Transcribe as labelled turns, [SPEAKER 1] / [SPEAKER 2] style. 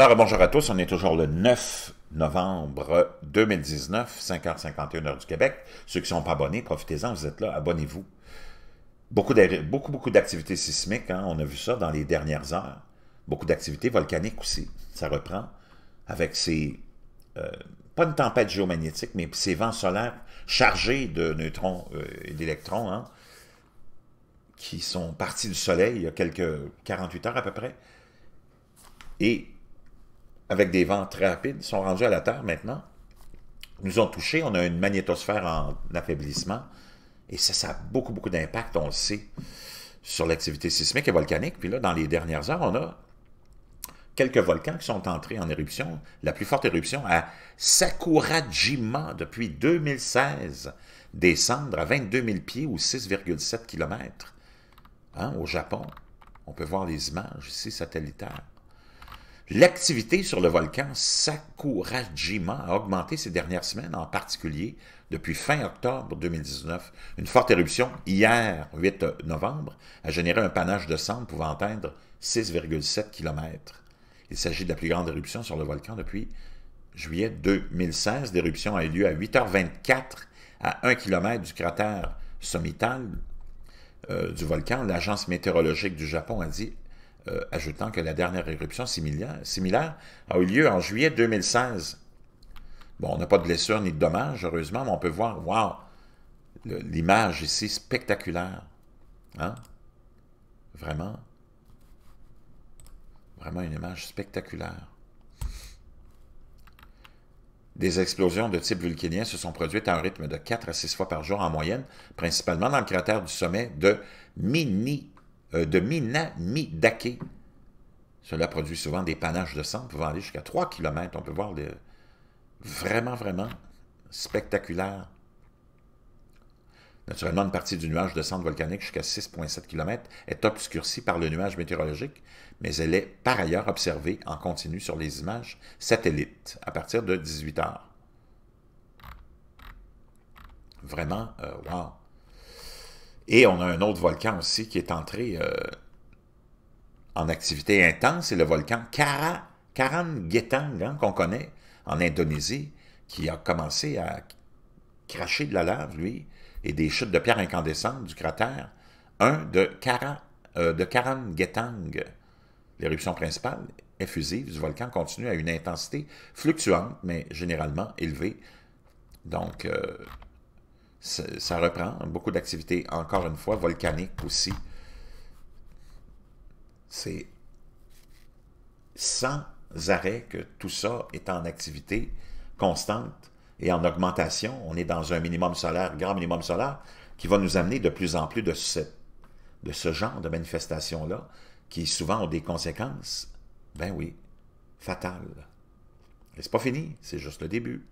[SPEAKER 1] Alors, bonjour à tous, on est toujours le 9 novembre 2019, 5h51 heure du Québec. Ceux qui ne sont pas abonnés, profitez-en, vous êtes là, abonnez-vous. Beaucoup, beaucoup, beaucoup d'activités sismiques, hein. on a vu ça dans les dernières heures. Beaucoup d'activités volcaniques aussi, ça reprend avec ces, euh, pas une tempête géomagnétique, mais ces vents solaires chargés de neutrons euh, et d'électrons, hein, qui sont partis du Soleil il y a quelques 48 heures à peu près, et avec des vents très rapides, sont rendus à la Terre maintenant, nous ont touchés, on a une magnétosphère en affaiblissement, et ça, ça a beaucoup, beaucoup d'impact, on le sait, sur l'activité sismique et volcanique. Puis là, dans les dernières heures, on a quelques volcans qui sont entrés en éruption, la plus forte éruption à Sakurajima depuis 2016, descendre à 22 000 pieds ou 6,7 km hein, au Japon. On peut voir les images ici satellitaires. L'activité sur le volcan Sakurajima a augmenté ces dernières semaines, en particulier depuis fin octobre 2019. Une forte éruption hier, 8 novembre, a généré un panache de cendres pouvant atteindre 6,7 km. Il s'agit de la plus grande éruption sur le volcan depuis juillet 2016. L'éruption a eu lieu à 8h24 à 1 km du cratère sommital euh, du volcan. L'agence météorologique du Japon a dit euh, ajoutant que la dernière éruption similaire, a eu lieu en juillet 2016. Bon, on n'a pas de blessure ni de dommages, heureusement, mais on peut voir, wow, l'image ici spectaculaire. Hein? Vraiment. Vraiment une image spectaculaire. Des explosions de type vulcanien se sont produites à un rythme de 4 à 6 fois par jour en moyenne, principalement dans le cratère du sommet de Mini euh, de Minamidake. Cela produit souvent des panaches de sang pouvant aller jusqu'à 3 km. On peut voir des... vraiment, vraiment spectaculaire. Naturellement, une partie du nuage de cendres volcanique jusqu'à 6,7 km est obscurcie par le nuage météorologique, mais elle est par ailleurs observée en continu sur les images satellites à partir de 18 heures. Vraiment, euh, wow! Et on a un autre volcan aussi qui est entré euh, en activité intense, c'est le volcan Kara, Karangetang, hein, qu'on connaît en Indonésie, qui a commencé à cracher de la lave, lui, et des chutes de pierres incandescentes du cratère, un de, Kara, euh, de Karangetang. L'éruption principale, effusive, du volcan continue à une intensité fluctuante, mais généralement élevée. Donc, euh, ça, reprend. Beaucoup d'activités, encore une fois, volcaniques aussi. C'est sans arrêt que tout ça est en activité constante et en augmentation. On est dans un minimum solaire, grand minimum solaire, qui va nous amener de plus en plus de, de ce genre de manifestations-là, qui souvent ont des conséquences, ben oui, fatales. Et n'est pas fini, c'est juste le début.